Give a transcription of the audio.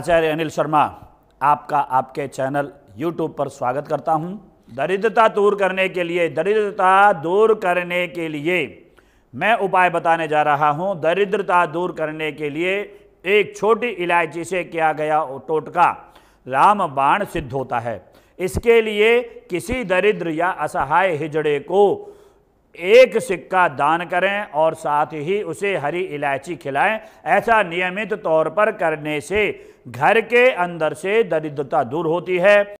आचार्य अनिल शर्मा आपका आपके channel YouTube पर स्वागत करता हूं दरिद्रता दूर करने के लिए दरिद्रता दूर करने के लिए मैं उपाय बताने जा रहा हूं दरिद्रता दूर करने के लिए एक छोटी इलायची से किया गया टोटका राम बाण सिद्ध होता है इसके लिए किसी दरिद्र या असहाय हिजड़े को एक सिक्का दान करें और साथ ही उसे हरी इलायची खिलाएं ऐसा नियमित तौर पर करने से घर के अंदर से दरिद्रता दूर होती है